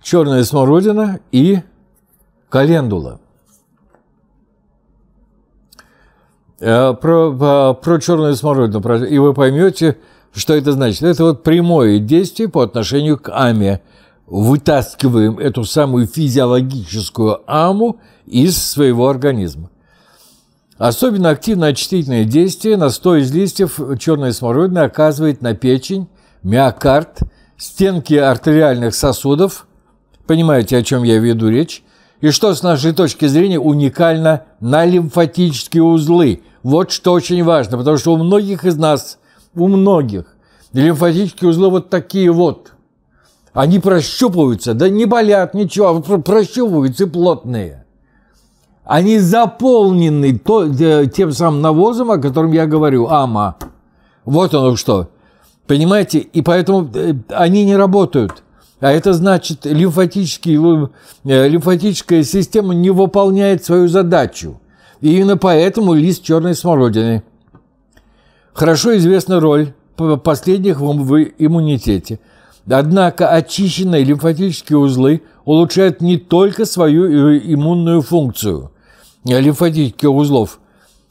Черная смородина и календула – Э, про, про, э, про черную смородину, и вы поймете, что это значит. Это вот прямое действие по отношению к аме. Вытаскиваем эту самую физиологическую аму из своего организма. Особенно активно очистительное действие на настой из листьев черной смородины оказывает на печень, миокард, стенки артериальных сосудов. Понимаете, о чем я веду речь? И что с нашей точки зрения уникально на лимфатические узлы – вот что очень важно, потому что у многих из нас, у многих, лимфатические узлы вот такие вот. Они прощупываются, да не болят, ничего, а прощупываются плотные. Они заполнены то, э, тем самым навозом, о котором я говорю, ама. Вот оно что. Понимаете? И поэтому э, они не работают. А это значит, лимфатический, э, лимфатическая система не выполняет свою задачу и именно поэтому лист черной смородины. Хорошо известна роль последних в иммунитете. Однако очищенные лимфатические узлы улучшают не только свою э, иммунную функцию лимфатических узлов,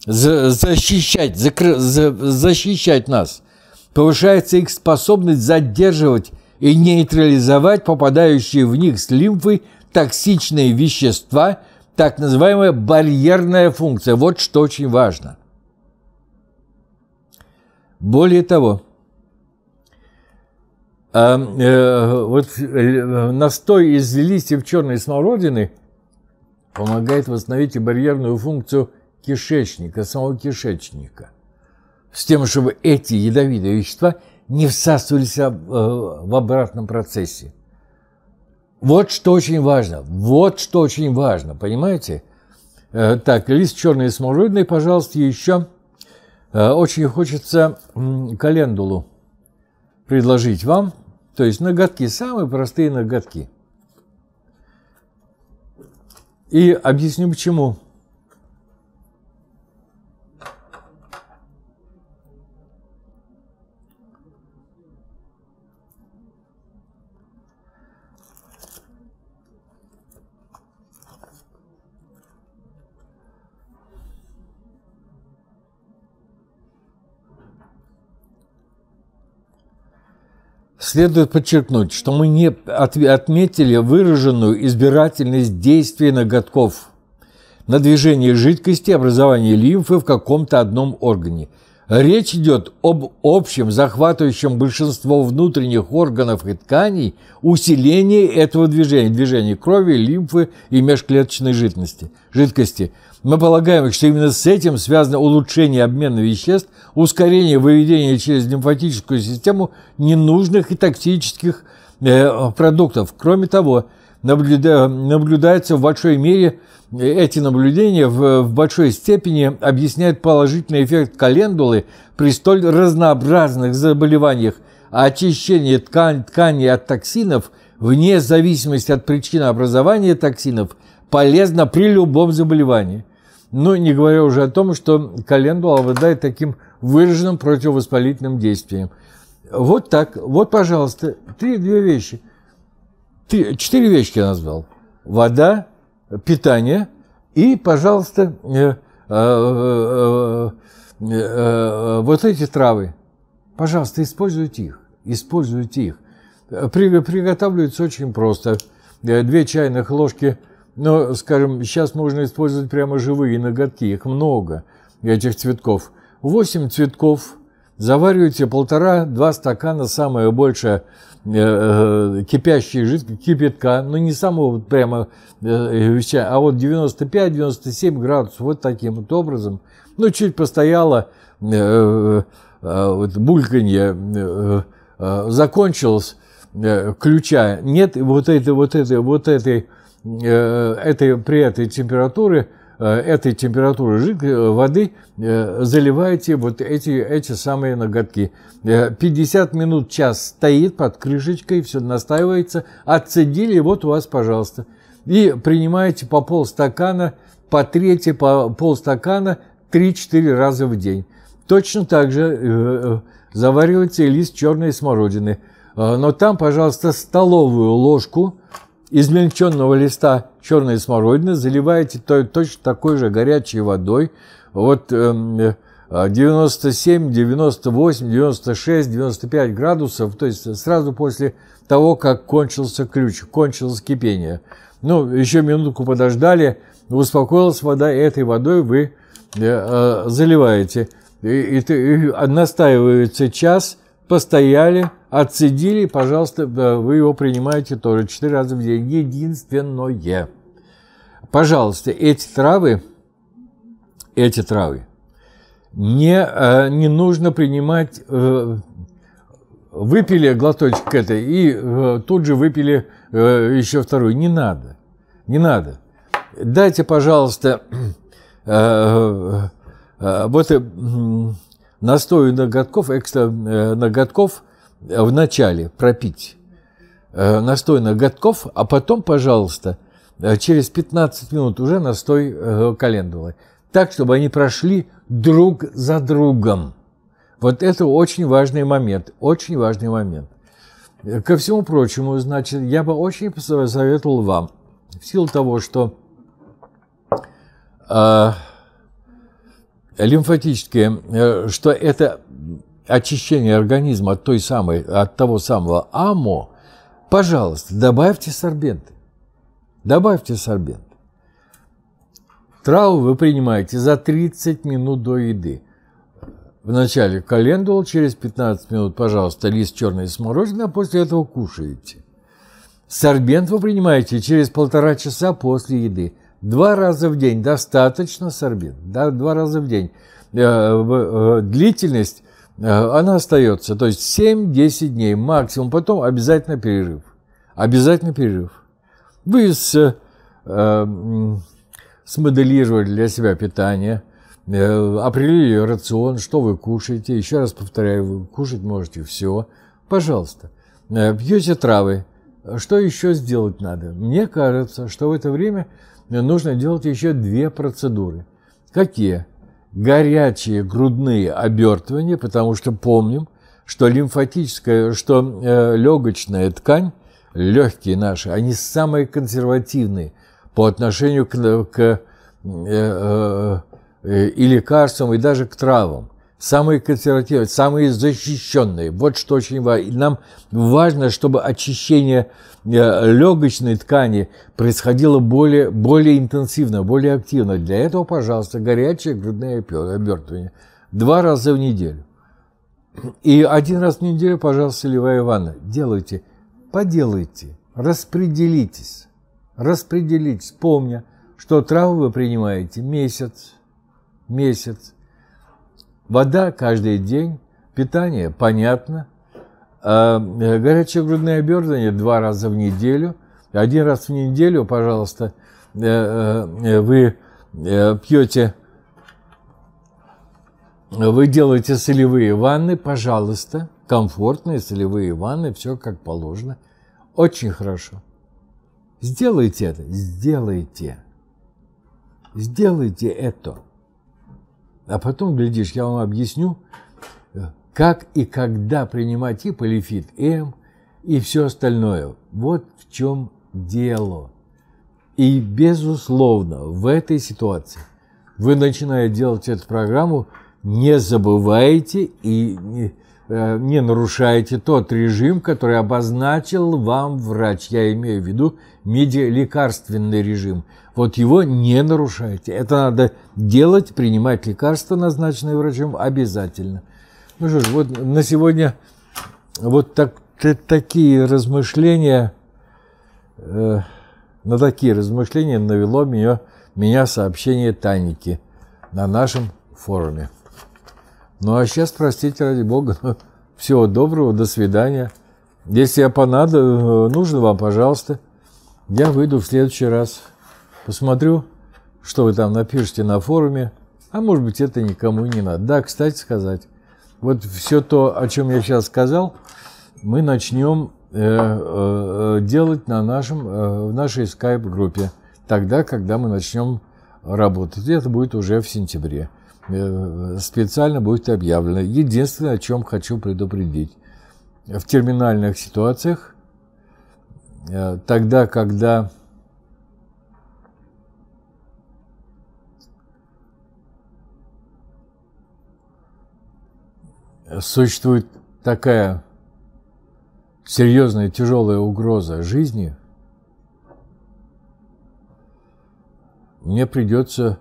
защищать, закры, защищать нас, повышается их способность задерживать и нейтрализовать попадающие в них с лимфой токсичные вещества – так называемая барьерная функция. Вот что очень важно. Более того, а, э, вот э, настой из листьев черной смородины помогает восстановить и барьерную функцию кишечника, самого кишечника, с тем, чтобы эти ядовитые вещества не всасывались э, в обратном процессе. Вот что очень важно, вот что очень важно, понимаете? Э, так, лист черный и смородный, пожалуйста, еще. Э, очень хочется календулу предложить вам. То есть ноготки, самые простые ноготки. И объясню почему. следует подчеркнуть, что мы не отметили выраженную избирательность действий ноготков на движение жидкости, образование лимфы в каком-то одном органе. Речь идет об общем, захватывающем большинство внутренних органов и тканей усилении этого движения, движения крови, лимфы и межклеточной жидкости. жидкости. Мы полагаем, что именно с этим связано улучшение обмена веществ, ускорение выведения через лимфатическую систему ненужных и токсических э, продуктов. Кроме того, наблюда наблюдается в большой мере, э, эти наблюдения в, в большой степени объясняют положительный эффект календулы при столь разнообразных заболеваниях, а очищение ткань, тканей от токсинов вне зависимости от причины образования токсинов полезно при любом заболевании. Ну, не говоря уже о том, что календула обладает таким выраженным противовоспалительным действием. Вот так, вот, пожалуйста, три, две вещи. Три, четыре вещи я назвал. Вода, питание и, пожалуйста, э, э, э, вот эти травы. Пожалуйста, используйте их. Используйте их. Приготавливается очень просто. Две чайных ложки – но, скажем, сейчас можно использовать прямо живые ноготки, их много, этих цветков. восемь цветков, завариваете полтора-два стакана, самое большее, э, э кипящей жидкости, кипятка, но не самого прямо, э, а вот 95-97 градусов, вот таким вот образом. Ну, чуть постояло, э, э, э вот бульканье э, э, э, закончилось, э, ключа нет, вот этой, вот этой, вот этой, Э, этой, при этой температуре э, этой температуры жид, э, воды заливаете вот эти, эти самые ноготки. 50 минут, час стоит под крышечкой, все настаивается, отцедили, вот у вас, пожалуйста. И принимаете по полстакана, по трети, по полстакана 3-4 раза в день. Точно так же заваривается лист черной смородины. Но там, пожалуйста, столовую ложку измельченного листа черной смородины заливаете той, точно такой же горячей водой. Вот 97, 98, 96, 95 градусов, то есть сразу после того, как кончился ключ, кончилось кипение. Ну, еще минутку подождали, успокоилась вода, и этой водой вы э, э, заливаете. И, и, и э, настаивается час – постояли, отсидели, пожалуйста, вы его принимаете тоже четыре раза в день. Единственное. Пожалуйста, эти травы, эти травы, не, э, не нужно принимать, э, выпили глоточек это и э, тут же выпили еще вторую. Не надо, не надо. Дайте, пожалуйста, вот Настой ноготков, экстра э, ноготков э, вначале пропить. Э, настой ноготков, а потом, пожалуйста, через 15 минут уже настой календулы. Так, чтобы они прошли друг за другом. Вот это очень важный момент, очень важный момент. Ко всему прочему, значит, я бы очень посоветовал вам, в силу того, что э, лимфатические, э, что это очищение организма от той самой, от того самого АМО, пожалуйста, добавьте сорбенты. Добавьте сорбенты. Траву вы принимаете за 30 минут до еды. Вначале календул, через 15 минут, пожалуйста, лист черной смородины, а после этого кушаете. Сорбент вы принимаете через полтора часа после еды. Два раза в день достаточно сорбин, да, два раза в день. Э, э, длительность, э, она остается, то есть 7-10 дней максимум, потом обязательно перерыв. Обязательно перерыв. Вы с, э, смоделировали для себя питание, определили рацион, что вы кушаете. Еще раз повторяю, вы кушать можете все. Пожалуйста. пьете травы. Что еще сделать надо? Мне кажется, что в это время нужно делать еще две процедуры. Какие? Горячие грудные обертывания, потому что помним, что лимфатическая, что э, легочная ткань, легкие наши, они самые консервативные по отношению к, к э, э, э и лекарствам, и даже к травам самые консервативные, самые защищенные. Вот что очень важно. нам важно, чтобы очищение э, легочной ткани происходило более, более интенсивно, более активно. Для этого, пожалуйста, горячее грудное обертывание. Два раза в неделю. И один раз в неделю, пожалуйста, Левая ванна. Делайте, поделайте, распределитесь. Распределитесь, помня, что травы вы принимаете месяц, месяц, Вода каждый день, питание понятно, а, э, горячее грудное оберзание два раза в неделю. Один раз в неделю, пожалуйста, э, э, вы пьете, вы делаете солевые ванны, пожалуйста, комфортные солевые ванны, все как положено. Очень хорошо. Сделайте это, сделайте. Сделайте это. А потом, глядишь, я вам объясню, как и когда принимать и полифит М, и все остальное. Вот в чем дело. И, безусловно, в этой ситуации вы, начиная делать эту программу, не забывайте и не, э, не нарушайте тот режим, который обозначил вам врач. Я имею в виду медиалекарственный режим. Вот его не нарушайте. Это надо делать, принимать лекарства, назначенные врачом, обязательно. Ну что ж, вот на сегодня вот так, такие размышления, э, на такие размышления навело меня, меня сообщение Таники на нашем форуме. Ну а сейчас, простите ради бога, но ну, всего доброго, до свидания. Если я понадоб... нужен вам, пожалуйста, я выйду в следующий раз, посмотрю, что вы там напишете на форуме, а может быть это никому не надо. Да, кстати сказать, вот все то, о чем я сейчас сказал, мы начнем э, э, э, делать на нашем, э, в нашей скайп-группе, тогда, когда мы начнем работать. это будет уже в сентябре. Э, специально будет объявлено. Единственное, о чем хочу предупредить. В терминальных ситуациях Э, тогда, когда существует такая серьезная, тяжелая угроза жизни, мне придется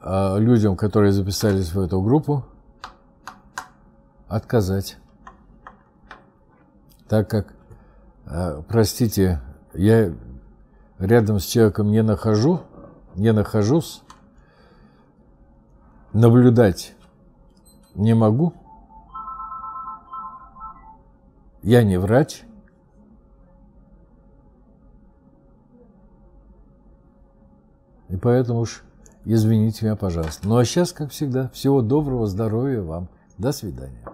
э, людям, которые записались в эту группу, отказать. Так как а, простите, я рядом с человеком не нахожу, не нахожусь, наблюдать не могу. Я не врач. И поэтому уж извините меня, пожалуйста. Ну а сейчас, как всегда, всего доброго, здоровья вам. До свидания.